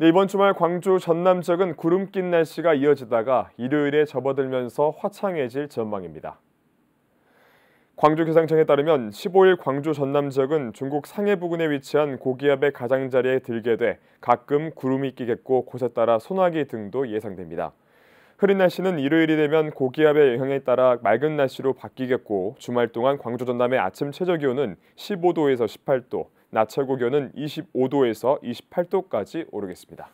네, 이번 주말 광주 전남 지역은 구름 낀 날씨가 이어지다가 일요일에 접어들면서 화창해질 전망입니다. 광주기상청에 따르면 15일 광주 전남 지역은 중국 상해 부근에 위치한 고기압의 가장자리에 들게 돼 가끔 구름이 끼겠고 곳에 따라 소나기 등도 예상됩니다. 흐린 날씨는 일요일이 되면 고기압의 영향에 따라 맑은 날씨로 바뀌겠고 주말 동안 광주 전남의 아침 최저 기온은 15도에서 18도, 낮 최고기온은 25도에서 28도까지 오르겠습니다.